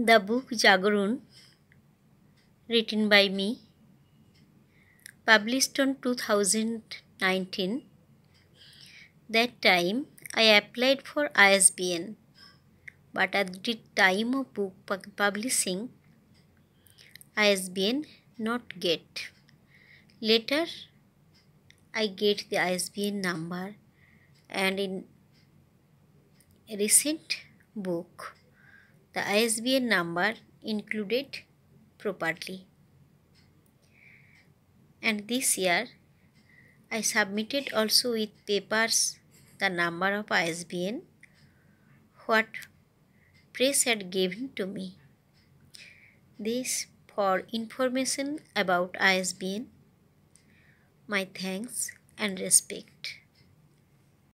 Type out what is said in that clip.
The book Jagurun, written by me, published on 2019. That time I applied for ISBN, but at the time of book publishing, ISBN not get. Later, I get the ISBN number and in recent book the ISBN number included properly. And this year I submitted also with papers the number of ISBN what press had given to me. This for information about ISBN. My thanks and respect.